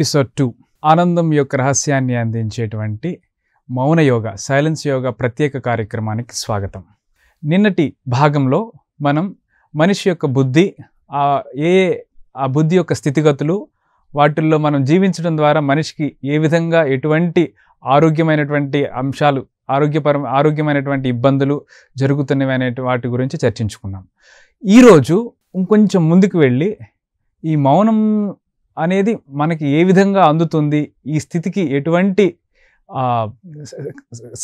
episode two ఆనందం యొక్క రహస్యాన్ని అందించేటువంటి మౌన యోగ సైలెన్స్ యోగ ప్రత్యేక కార్యక్రమానికి స్వాగతం నిన్నటి భాగంలో మనం మనిషి యొక్క బుద్ధి ఏ ఆ బుద్ధి యొక్క స్థితిగతులు వాటిల్లో మనం జీవించడం ద్వారా మనిషికి ఏ విధంగా ఎటువంటి ఆరోగ్యమైనటువంటి అంశాలు ఆరోగ్యపర ఆరోగ్యమైనటువంటి ఇబ్బందులు జరుగుతున్నవి అనే వాటి గురించి చర్చించుకున్నాం ఈరోజు ఇంకొంచెం ముందుకు వెళ్ళి ఈ మౌనం అనేది మనకి ఏ విధంగా అందుతుంది ఈ స్థితికి ఎటువంటి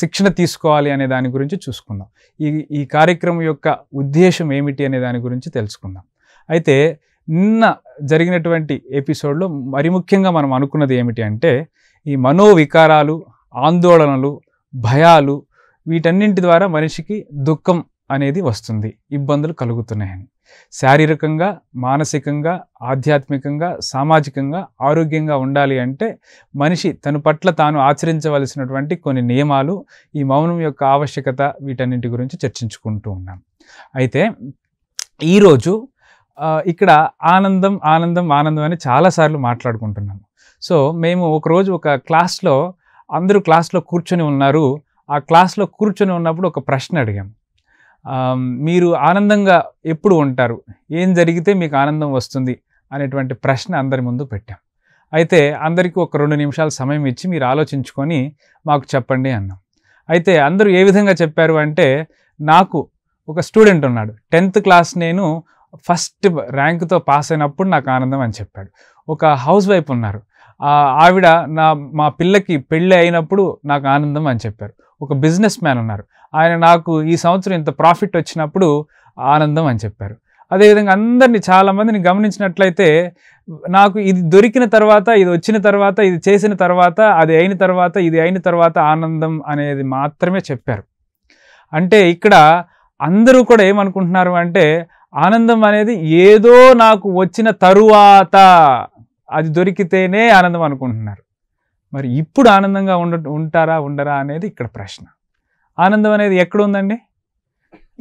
శిక్షణ తీసుకోవాలి అనే దాని గురించి చూసుకుందాం ఈ ఈ కార్యక్రమం యొక్క ఉద్దేశం ఏమిటి అనే దాని గురించి తెలుసుకుందాం అయితే నిన్న జరిగినటువంటి ఎపిసోడ్లో మరి ముఖ్యంగా మనం అనుకున్నది ఏమిటి అంటే ఈ మనోవికారాలు ఆందోళనలు భయాలు వీటన్నింటి ద్వారా మనిషికి దుఃఖం అనేది వస్తుంది ఇబ్బందులు కలుగుతున్నాయని శారీరకంగా మానసికంగా ఆధ్యాత్మికంగా సామాజికంగా ఆరోగ్యంగా ఉండాలి అంటే మనిషి తన పట్ల తాను ఆచరించవలసినటువంటి కొన్ని నియమాలు ఈ మౌనం యొక్క ఆవశ్యకత వీటన్నింటి గురించి చర్చించుకుంటూ ఉన్నాం అయితే ఈరోజు ఇక్కడ ఆనందం ఆనందం ఆనందం అని చాలాసార్లు మాట్లాడుకుంటున్నాము సో మేము ఒకరోజు ఒక క్లాస్లో అందరూ క్లాస్లో కూర్చొని ఉన్నారు ఆ క్లాస్లో కూర్చొని ఉన్నప్పుడు ఒక ప్రశ్న అడిగాము మీరు ఆనందంగా ఎప్పుడు ఉంటారు ఏం జరిగితే మీకు ఆనందం వస్తుంది అనేటువంటి ప్రశ్న అందరి ముందు పెట్టాం అయితే అందరికీ ఒక రెండు నిమిషాల సమయం ఇచ్చి మీరు ఆలోచించుకొని మాకు చెప్పండి అన్నాం అయితే అందరూ ఏ విధంగా చెప్పారు అంటే నాకు ఒక స్టూడెంట్ ఉన్నాడు టెన్త్ క్లాస్ నేను ఫస్ట్ ర్యాంక్తో పాస్ అయినప్పుడు నాకు ఆనందం అని చెప్పాడు ఒక హౌస్ వైఫ్ ఉన్నారు ఆవిడ నా మా పిల్లకి పెళ్ళి అయినప్పుడు నాకు ఆనందం అని చెప్పారు ఒక బిజినెస్ మ్యాన్ ఉన్నారు ఆయన నాకు ఈ సంవత్సరం ఇంత ప్రాఫిట్ వచ్చినప్పుడు ఆనందం అని చెప్పారు అదేవిధంగా అందరినీ చాలామందిని గమనించినట్లయితే నాకు ఇది దొరికిన తర్వాత ఇది వచ్చిన తర్వాత ఇది చేసిన తర్వాత అది అయిన తర్వాత ఇది అయిన తర్వాత ఆనందం అనేది మాత్రమే చెప్పారు అంటే ఇక్కడ అందరూ కూడా ఏమనుకుంటున్నారు అంటే ఆనందం అనేది ఏదో నాకు వచ్చిన తరువాత అది దొరికితేనే ఆనందం అనుకుంటున్నారు మరి ఇప్పుడు ఆనందంగా ఉండ ఉంటారా ఉండరా అనేది ఇక్కడ ప్రశ్న ఆనందం అనేది ఎక్కడ ఉందండి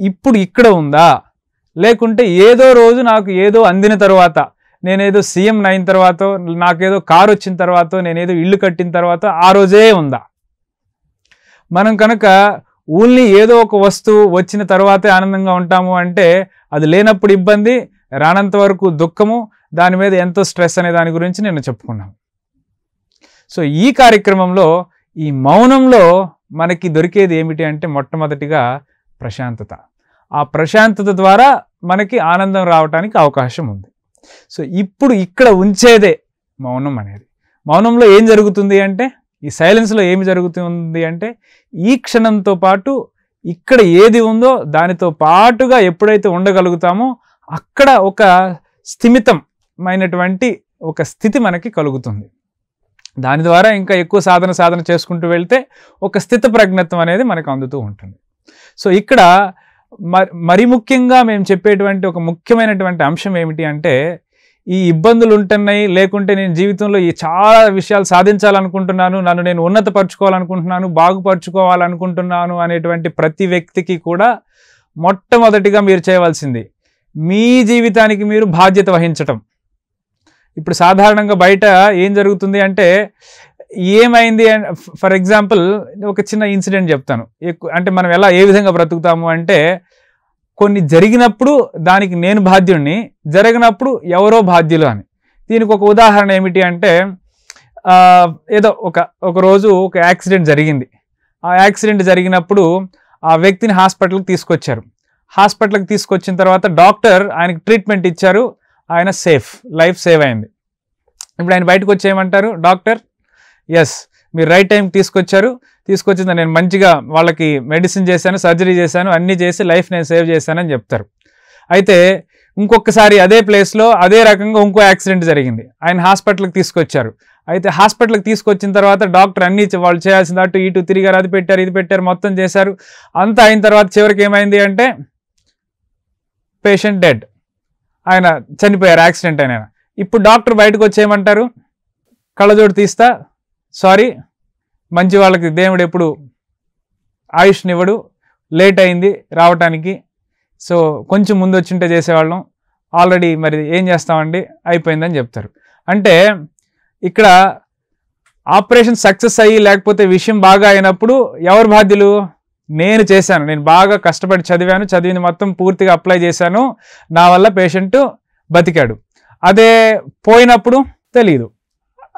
ఇప్పుడు ఇక్కడ ఉందా లేకుంటే ఏదో రోజు నాకు ఏదో అందిన తర్వాత నేనేదో సీఎం అయిన తర్వాత నాకేదో కారు వచ్చిన తర్వాత నేనేదో ఇల్లు కట్టిన తర్వాత ఆ రోజే ఉందా మనం కనుక ఊళ్ళి ఏదో ఒక వస్తువు వచ్చిన తర్వాతే ఆనందంగా ఉంటాము అంటే అది లేనప్పుడు ఇబ్బంది రానంత వరకు దుఃఖము దాని మీద ఎంతో స్ట్రెస్ అనే దాని గురించి నేను చెప్పుకున్నాను సో ఈ కార్యక్రమంలో ఈ మౌనంలో మనకి దొరికేది ఏమిటి అంటే మొట్టమొదటిగా ప్రశాంతత ఆ ప్రశాంతత ద్వారా మనకి ఆనందం రావటానికి అవకాశం ఉంది సో ఇప్పుడు ఇక్కడ ఉంచేదే మౌనం అనేది మౌనంలో ఏం జరుగుతుంది అంటే ఈ సైలెన్స్లో ఏమి జరుగుతుంది అంటే ఈ క్షణంతో పాటు ఇక్కడ ఏది ఉందో దానితో పాటుగా ఎప్పుడైతే ఉండగలుగుతామో అక్కడ ఒక స్థిమితం మైనటువంటి ఒక స్థితి మనకి కలుగుతుంది దాని ద్వారా ఇంకా ఎక్కువ సాధన సాధన చేసుకుంటూ వెళ్తే ఒక స్థిత ప్రజ్ఞత్వం అనేది మనకు అందుతూ ఉంటుంది సో ఇక్కడ మరి ముఖ్యంగా మేము చెప్పేటువంటి ఒక ముఖ్యమైనటువంటి అంశం ఏమిటి అంటే ఈ ఇబ్బందులు ఉంటున్నాయి లేకుంటే నేను జీవితంలో ఈ చాలా విషయాలు సాధించాలనుకుంటున్నాను నన్ను నేను ఉన్నతపరచుకోవాలనుకుంటున్నాను బాగుపరచుకోవాలనుకుంటున్నాను అనేటువంటి ప్రతి వ్యక్తికి కూడా మొట్టమొదటిగా మీరు చేయవలసింది మీ జీవితానికి మీరు బాధ్యత వహించటం ఇప్పుడు సాధారణంగా బయట ఏం జరుగుతుంది అంటే ఏమైంది ఫర్ ఎగ్జాంపుల్ ఒక చిన్న ఇన్సిడెంట్ చెప్తాను అంటే మనం ఎలా ఏ విధంగా బ్రతుకుతాము అంటే కొన్ని జరిగినప్పుడు దానికి నేను బాధ్యుణ్ణి జరిగినప్పుడు ఎవరో బాధ్యులు అని దీనికి ఒక ఉదాహరణ ఏమిటి అంటే ఏదో ఒక ఒక రోజు ఒక యాక్సిడెంట్ జరిగింది ఆ యాక్సిడెంట్ జరిగినప్పుడు ఆ వ్యక్తిని హాస్పిటల్కి తీసుకొచ్చారు హాస్పిటల్కి తీసుకొచ్చిన తర్వాత డాక్టర్ ఆయనకు ట్రీట్మెంట్ ఇచ్చారు ఆయన సేఫ్ లైఫ్ సేవ్ అయింది ఇప్పుడు ఆయన బయటకు వచ్చి ఏమంటారు డాక్టర్ ఎస్ మీరు రైట్ టైం తీసుకొచ్చారు తీసుకొచ్చింది నేను మంచిగా వాళ్ళకి మెడిసిన్ చేశాను సర్జరీ చేశాను అన్నీ చేసి లైఫ్ నేను సేవ్ చేశానని చెప్తారు అయితే ఇంకొకసారి అదే ప్లేస్లో అదే రకంగా ఇంకో యాక్సిడెంట్ జరిగింది ఆయన హాస్పిటల్కి తీసుకొచ్చారు అయితే హాస్పిటల్కి తీసుకొచ్చిన తర్వాత డాక్టర్ అన్ని వాళ్ళు చేయాల్సింది అటు ఇటు తిరిగారు అది పెట్టారు ఇది పెట్టారు మొత్తం చేశారు అంతా అయిన తర్వాత చివరికి ఏమైంది అంటే పేషెంట్ డెడ్ ఆయన చనిపోయారు యాక్సిడెంట్ అయిన ఇప్పుడు డాక్టర్ బయటకు వచ్చేయమంటారు కళ్ళజోడు తీస్తా సారీ మంచి వాళ్ళకి దేవుడు ఎప్పుడు ఆయుష్నివ్వడు లేట్ అయింది రావటానికి సో కొంచెం ముందు వచ్చింటే చేసేవాళ్ళం ఆల్రెడీ మరి ఏం చేస్తామండి అయిపోయిందని చెప్తారు అంటే ఇక్కడ ఆపరేషన్ సక్సెస్ అయ్యి లేకపోతే విషయం బాగా అయినప్పుడు ఎవరు బాధ్యులు నేను చేశాను నేను బాగా కష్టపడి చదివాను చదివింది మొత్తం పూర్తిగా అప్లై చేశాను నా వల్ల పేషెంట్ బతికాడు అదే పోయినప్పుడు తెలియదు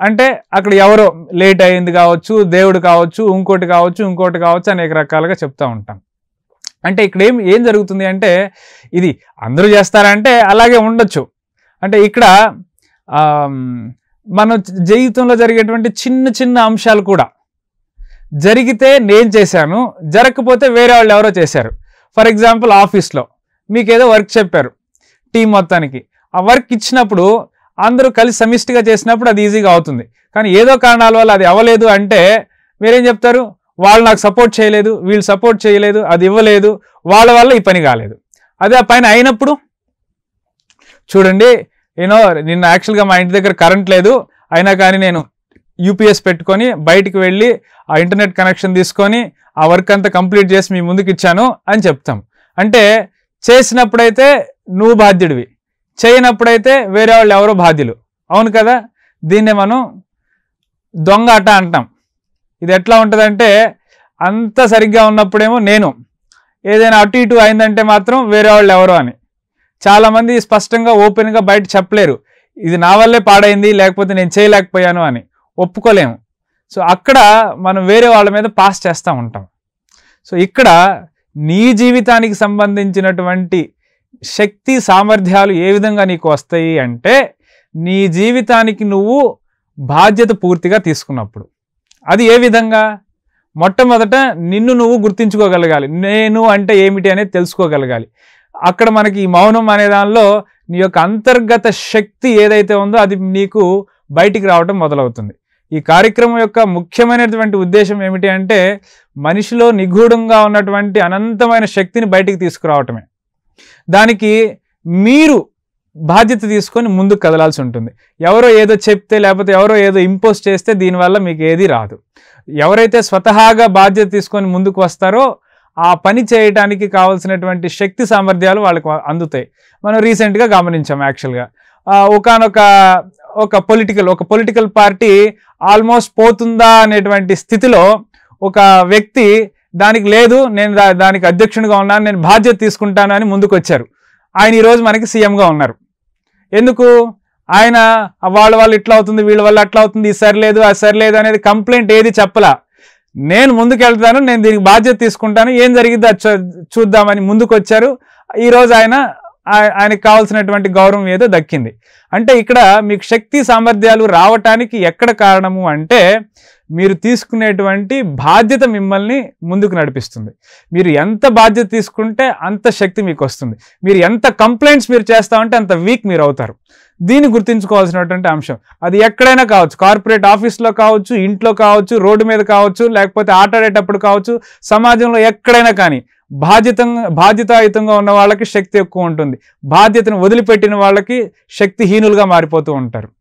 అంటే అక్కడ ఎవరో లేట్ అయింది కావచ్చు దేవుడు కావచ్చు ఇంకోటి కావచ్చు ఇంకోటి కావచ్చు అనేక రకాలుగా చెప్తూ ఉంటాం అంటే ఇక్కడ ఏం ఏం జరుగుతుంది అంటే ఇది అందరూ చేస్తారంటే అలాగే ఉండొచ్చు అంటే ఇక్కడ మన జీవితంలో జరిగేటువంటి చిన్న చిన్న అంశాలు కూడా జరిగితే నేను చేశాను జరగకపోతే వేరే వాళ్ళు ఎవరో చేశారు ఫర్ ఎగ్జాంపుల్ ఆఫీస్లో మీకు ఏదో వర్క్ చెప్పారు టీం మొత్తానికి ఆ వర్క్ ఇచ్చినప్పుడు అందరూ కలిసి సమిష్టిగా చేసినప్పుడు అది ఈజీగా అవుతుంది కానీ ఏదో కారణాల వల్ల అది అవ్వలేదు అంటే మీరేం చెప్తారు వాళ్ళు నాకు సపోర్ట్ చేయలేదు వీళ్ళు సపోర్ట్ చేయలేదు అది ఇవ్వలేదు వాళ్ళ వల్ల ఈ పని కాలేదు అదే ఆ పైన అయినప్పుడు చూడండి నేను నిన్న యాక్చువల్గా మా ఇంటి దగ్గర కరెంట్ లేదు అయినా కానీ నేను యూపీఎస్ పెట్టుకొని బయటికి వెళ్ళి ఆ ఇంటర్నెట్ కనెక్షన్ తీసుకొని ఆ వర్క్ అంతా కంప్లీట్ చేసి మీ ముందుకు ఇచ్చాను అని చెప్తాం అంటే చేసినప్పుడైతే నువ్వు బాధ్యుడివి చేయనప్పుడైతే వేరే వాళ్ళు ఎవరో బాధ్యులు అవును కదా దీన్ని మనం దొంగ అట అంటాం ఇది ఎట్లా ఉంటుందంటే అంత సరిగ్గా ఉన్నప్పుడేమో నేను ఏదైనా అటు ఇటు అయిందంటే మాత్రం వేరే వాళ్ళు ఎవరో అని చాలామంది స్పష్టంగా ఓపెన్గా బయట చెప్పలేరు ఇది నా వల్లే పాడైంది లేకపోతే నేను చేయలేకపోయాను అని ఒప్పుకోలేము సో అక్కడ మనం వేరే వాళ్ళ మీద పాస్ చేస్తూ ఉంటాం సో ఇక్కడ నీ జీవితానికి సంబంధించినటువంటి శక్తి సామర్థ్యాలు ఏ విధంగా నీకు వస్తాయి అంటే నీ జీవితానికి నువ్వు బాధ్యత పూర్తిగా తీసుకున్నప్పుడు అది ఏ విధంగా మొట్టమొదట నిన్ను నువ్వు గుర్తించుకోగలగాలి నేను అంటే ఏమిటి అనేది తెలుసుకోగలగాలి అక్కడ మనకి ఈ మౌనం అనే దానిలో నీ యొక్క అంతర్గత శక్తి ఏదైతే ఉందో అది నీకు బయటికి రావటం మొదలవుతుంది ఈ కార్యక్రమం యొక్క ముఖ్యమైనటువంటి ఉద్దేశం ఏమిటి అంటే మనిషిలో నిగూఢంగా ఉన్నటువంటి అనంతమైన శక్తిని బయటికి తీసుకురావటమే దానికి మీరు బాధ్యత తీసుకొని ముందుకు కదలాల్సి ఉంటుంది ఎవరో ఏదో చెప్తే లేకపోతే ఎవరో ఏదో ఇంపోజ్ చేస్తే దీనివల్ల మీకు ఏది రాదు ఎవరైతే స్వతహాగా బాధ్యత తీసుకొని ముందుకు వస్తారో ఆ పని చేయడానికి కావాల్సినటువంటి శక్తి సామర్థ్యాలు వాళ్ళకి అందుతాయి మనం రీసెంట్గా గమనించాం యాక్చువల్గా ఒకనొక ఒక పొలిటికల్ ఒక పొలిటికల్ పార్టీ ఆల్మోస్ట్ పోతుందా అనేటువంటి స్థితిలో ఒక వ్యక్తి దానికి లేదు నేను దానికి అధ్యక్షునిగా ఉన్నాను నేను బాధ్యత తీసుకుంటాను అని ముందుకొచ్చారు ఆయన ఈరోజు మనకి సీఎంగా ఉన్నారు ఎందుకు ఆయన వాళ్ళ వాళ్ళు ఇట్లా అవుతుంది వీళ్ళ వల్ల అట్లా అవుతుంది ఇది సరిలేదు అది సరిలేదు అనేది కంప్లైంట్ ఏది చెప్పలా నేను ముందుకెళ్తాను నేను దీనికి బాధ్యత తీసుకుంటాను ఏం జరిగిందో చూద్దామని ముందుకొచ్చారు ఈరోజు ఆయన ఆయనకు కావాల్సినటువంటి గౌరవం ఏదో దక్కింది అంటే ఇక్కడ మీకు శక్తి సామర్థ్యాలు రావటానికి ఎక్కడ కారణము అంటే మీరు తీసుకునేటువంటి బాధ్యత మిమ్మల్ని ముందుకు నడిపిస్తుంది మీరు ఎంత బాధ్యత తీసుకుంటే అంత శక్తి మీకు వస్తుంది మీరు ఎంత కంప్లైంట్స్ మీరు చేస్తామంటే అంత వీక్ మీరు అవుతారు దీన్ని గుర్తుంచుకోవాల్సినటువంటి అంశం అది ఎక్కడైనా కావచ్చు కార్పొరేట్ ఆఫీస్లో కావచ్చు ఇంట్లో కావచ్చు రోడ్డు మీద కావచ్చు లేకపోతే ఆటాడేటప్పుడు కావచ్చు సమాజంలో ఎక్కడైనా కానీ బాధ్యత బాధ్యతాయుతంగా ఉన్న వాళ్ళకి శక్తి ఎక్కువ ఉంటుంది బాధ్యతను వదిలిపెట్టిన వాళ్ళకి శక్తిహీనులుగా మారిపోతూ ఉంటారు